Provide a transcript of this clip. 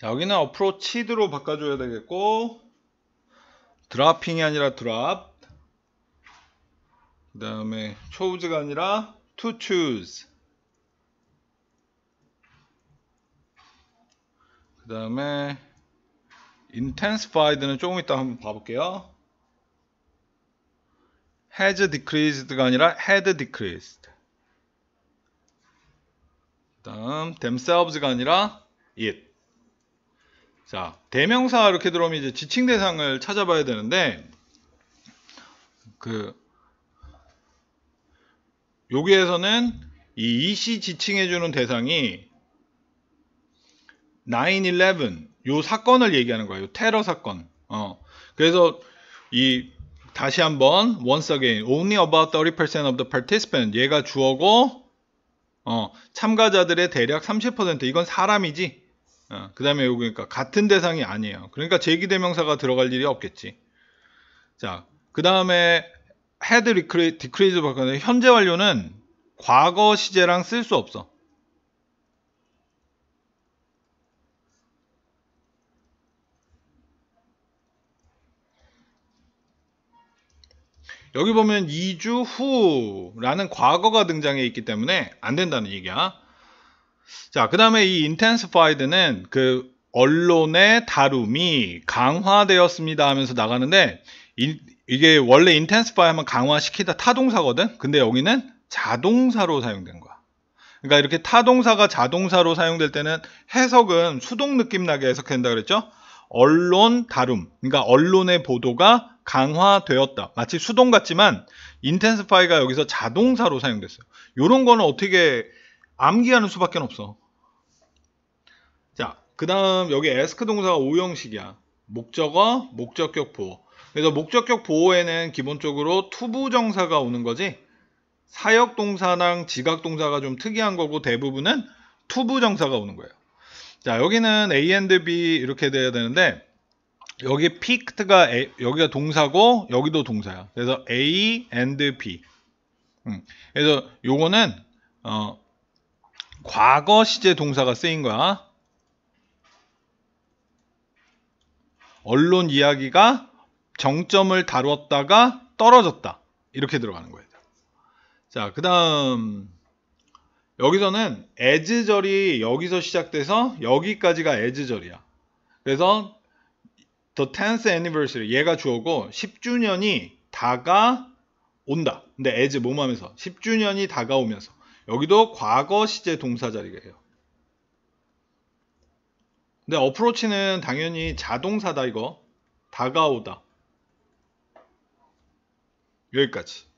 자 여기는 어프로치드로 바꿔줘야 되겠고 드라핑이 아니라 드랍 그 다음에 chose가 아니라 to choose 그 다음에 intensified는 조금 이따 한번 봐볼게요 has decreased가 아니라 had decreased 그 다음 themselves가 아니라 it 자, 대명사 이렇게 들어오면 이제 지칭 대상을 찾아봐야 되는데 그 여기에서는 이 이시 e 지칭해 주는 대상이 9/11 요 사건을 얘기하는 거예요. 테러 사건. 어. 그래서 이 다시 한번 once again only about 30% of the participants 얘가 주어고 어, 참가자들의 대략 30% 이건 사람이지 어, 그 다음에 여기니까 그러니까 같은 대상이 아니에요. 그러니까 제기대명사가 들어갈 일이 없겠지. 자, 그 다음에 헤드 디크레, 디크레이즈 바꿔는 현재 완료는 과거 시제랑 쓸 수 없어. 여기 보면 2주 후라는 과거가 등장해 있기 때문에 안 된다는 얘기야. 자, 그 다음에 이 intensified는 그 언론의 다룸이 강화되었습니다 하면서 나가는데 이, 이게 원래 intensify 하면 강화시키다 타동사거든? 근데 여기는 자동사로 사용된 거야. 그러니까 이렇게 타동사가 자동사로 사용될 때는 해석은 수동 느낌 나게 해석된다 그랬죠? 언론 다룸, 그러니까 언론의 보도가 강화되었다. 마치 수동 같지만 인텐스파이가 여기서 자동사로 사용됐어요. 이런 거는 어떻게 암기하는 수밖에 없어. 자, 그 다음 여기 에스크 동사가 5형식이야. 목적어, 목적격 보호. 그래서 목적격 보호에는 기본적으로 투부정사가 오는 거지 사역동사랑 지각동사가 좀 특이한 거고 대부분은 투부정사가 오는 거예요. 자 여기는 A and B 이렇게 돼야 되는데 여기 picked가 A, 여기가 동사고 여기도 동사야. 그래서 A and B. 음, 그래서 요거는 어, 과거 시제 동사가 쓰인 거야. 언론 이야기가 정점을 다뤘다가 떨어졌다. 이렇게 들어가는 거예요. 자, 그 다음 여기서는 에즈절이 여기서 시작돼서 여기까지가 에즈절이야. 그래서 the 10th anniversary 얘가 주어고 10주년이 다가온다. 근데 a 즈몸 하면서 10주년이 다가오면서 여기도 과거 시제 동사 자리예요. 가 근데 어프로치는 당연히 자동사다 이거. 다가오다. 여기까지.